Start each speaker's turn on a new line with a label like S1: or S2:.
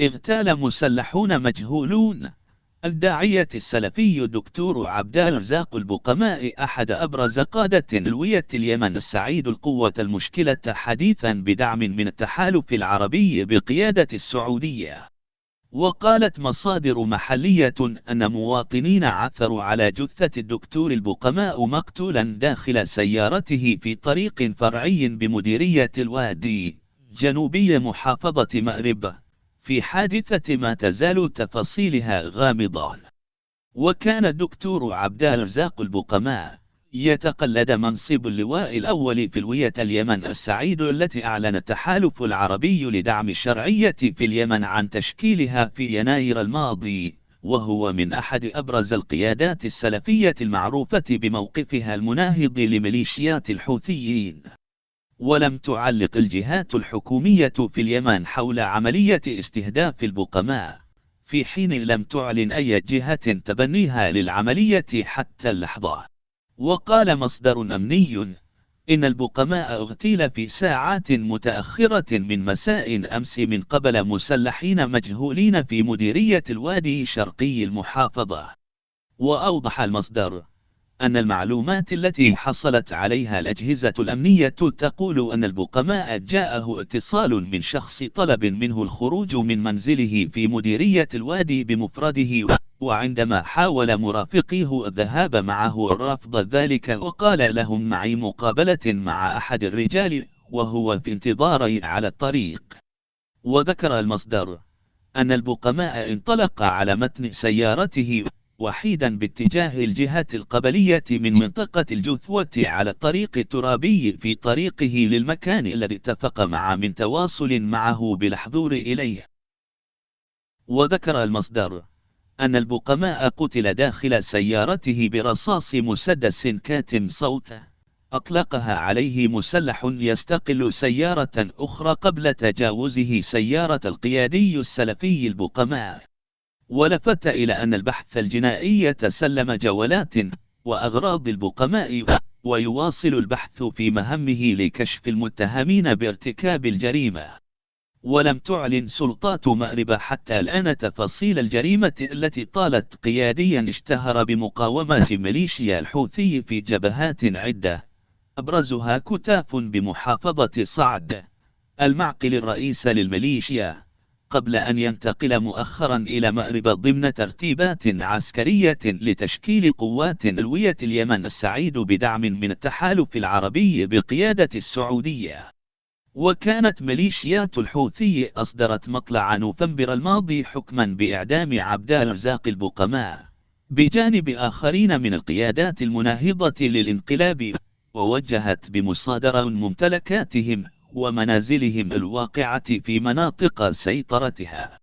S1: اغتال مسلحون مجهولون الداعية السلفي دكتور عبد الرزاق البقماء أحد أبرز قادة الوية اليمن السعيد القوة المشكلة حديثا بدعم من التحالف العربي بقيادة السعودية وقالت مصادر محلية أن مواطنين عثروا على جثة الدكتور البقماء مقتولا داخل سيارته في طريق فرعي بمديرية الوادي جنوبي محافظة مأرب في حادثة ما تزال تفاصيلها غامضة وكان دكتور عبد الرزاق البقماء يتقلد منصب اللواء الأول في الوية اليمن السعيد التي أعلن التحالف العربي لدعم الشرعية في اليمن عن تشكيلها في يناير الماضي وهو من أحد أبرز القيادات السلفية المعروفة بموقفها المناهض لميليشيات الحوثيين ولم تعلق الجهات الحكومية في اليمن حول عملية استهداف البقماء في حين لم تعلن أي جهة تبنيها للعملية حتى اللحظة وقال مصدر أمني إن البقماء اغتيل في ساعات متأخرة من مساء أمس من قبل مسلحين مجهولين في مديرية الوادي شرقي المحافظة وأوضح المصدر أن المعلومات التي حصلت عليها الأجهزة الأمنية تقول أن البقماء جاءه اتصال من شخص طلب منه الخروج من منزله في مديرية الوادي بمفرده وعندما حاول مرافقيه الذهاب معه رفض ذلك وقال لهم معي مقابلة مع أحد الرجال وهو في انتظاري على الطريق وذكر المصدر أن البقماء انطلق على متن سيارته وحيدا باتجاه الجهات القبلية من منطقة الجثوة على الطريق الترابي في طريقه للمكان الذي اتفق مع من تواصل معه بالحضور إليه وذكر المصدر أن البقماء قتل داخل سيارته برصاص مسدس كاتم صوت أطلقها عليه مسلح يستقل سيارة أخرى قبل تجاوزه سيارة القيادي السلفي البقماء ولفت إلى أن البحث الجنائي يتسلم جولات وأغراض البقماء ويواصل البحث في مهمه لكشف المتهمين بارتكاب الجريمة ولم تعلن سلطات مأرب حتى الآن تفاصيل الجريمة التي طالت قياديا اشتهر بمقاومة ميليشيا الحوثي في جبهات عدة أبرزها كتاف بمحافظة صعد المعقل الرئيس للميليشيا قبل أن ينتقل مؤخرا إلى مأرب ضمن ترتيبات عسكرية لتشكيل قوات ألوية اليمن السعيد بدعم من التحالف العربي بقيادة السعودية وكانت ميليشيات الحوثي أصدرت مطلع نوفمبر الماضي حكما بإعدام عبد الرزاق البقماء بجانب آخرين من القيادات المناهضة للانقلاب ووجهت بمصادرة ممتلكاتهم ومنازلهم الواقعة في مناطق سيطرتها